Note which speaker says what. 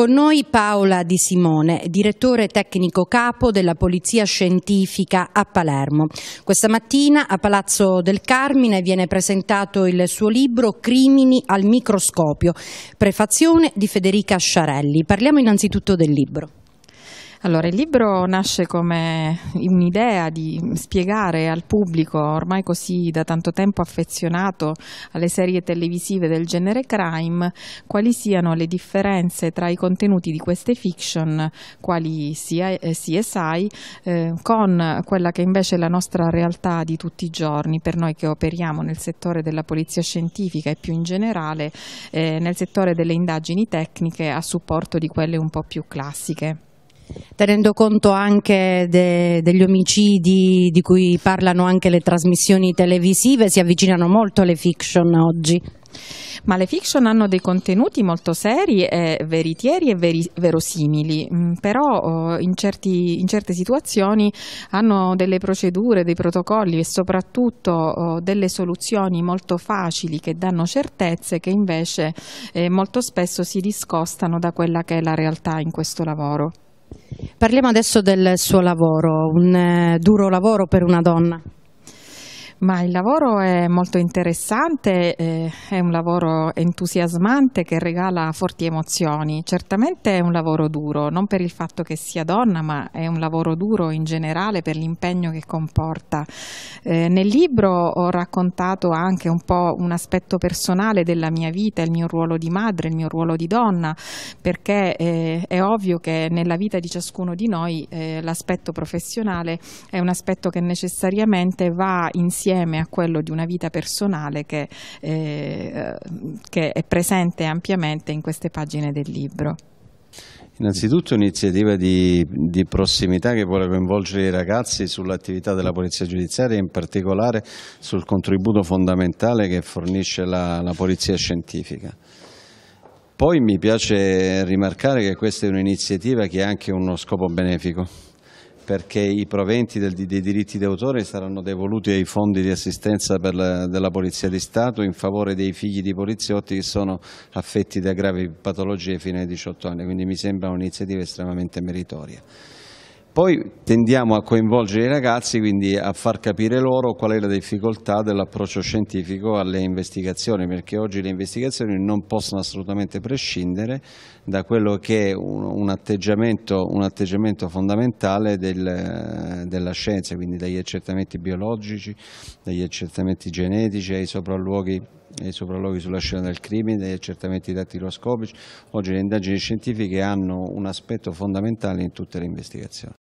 Speaker 1: con noi Paola Di Simone, direttore tecnico capo della Polizia Scientifica a Palermo. Questa mattina a Palazzo del Carmine viene presentato il suo libro Crimini al microscopio, prefazione di Federica Sciarelli.
Speaker 2: Parliamo innanzitutto del libro. Allora, il libro nasce come un'idea di spiegare al pubblico, ormai così da tanto tempo affezionato alle serie televisive del genere crime, quali siano le differenze tra i contenuti di queste fiction, quali CSI, eh, eh, con quella che invece è la nostra realtà di tutti i giorni, per noi che operiamo nel settore della polizia scientifica e più in generale eh, nel settore delle indagini tecniche a supporto di quelle un po' più classiche
Speaker 1: tenendo conto anche de, degli omicidi di cui parlano anche le trasmissioni televisive, si avvicinano molto alle fiction oggi.
Speaker 2: Ma le fiction hanno dei contenuti molto seri, e veritieri e veri, verosimili, mm, però oh, in, certi, in, certe situazioni hanno delle procedure, dei protocolli e soprattutto oh, delle soluzioni molto facili che danno certezze che invece eh, molto spesso si discostano da quella che è la realtà in questo lavoro.
Speaker 1: Parliamo adesso del suo lavoro, un eh, duro lavoro per una donna.
Speaker 2: Ma il lavoro è molto interessante, eh, è un lavoro entusiasmante che regala forti emozioni. Certamente è un lavoro duro, non per il fatto che sia donna, ma è un lavoro duro in generale per l'impegno che comporta. Eh, nel libro ho raccontato anche un po' un aspetto personale della mia vita, il mio ruolo di madre, il mio ruolo di donna, perché eh, è ovvio che nella vita di ciascuno di noi eh, l'aspetto professionale è un aspetto che necessariamente va insieme insieme a quello di una vita personale che, eh, che è presente ampiamente in queste pagine del libro.
Speaker 3: Innanzitutto un'iniziativa di, di, prossimità che vuole coinvolgere i ragazzi sull'attività della Polizia Giudiziaria e in particolare sul contributo fondamentale che fornisce la, la Polizia Scientifica. Poi mi piace rimarcare che questa è un'iniziativa che ha anche uno scopo benefico perché i proventi del, dei diritti d'autore saranno devoluti ai fondi di assistenza la, della Polizia di Stato in favore dei figli di poliziotti che sono affetti da gravi patologie fino ai 18 anni, quindi mi sembra un'iniziativa estremamente meritoria. Poi tendiamo a coinvolgere i ragazzi, quindi a far capire loro qual è la difficoltà dell'approccio scientifico alle investigazioni, perché oggi le investigazioni non possono assolutamente prescindere da quello che è un, atteggiamento, un atteggiamento fondamentale del, della scienza, quindi dagli accertamenti biologici, dagli accertamenti genetici ai sopralluoghi i sopralluoghi sulla scena del crimine, gli accertamenti dattiloscopici. Oggi le indagini scientifiche hanno un aspetto fondamentale in tutte le investigazioni.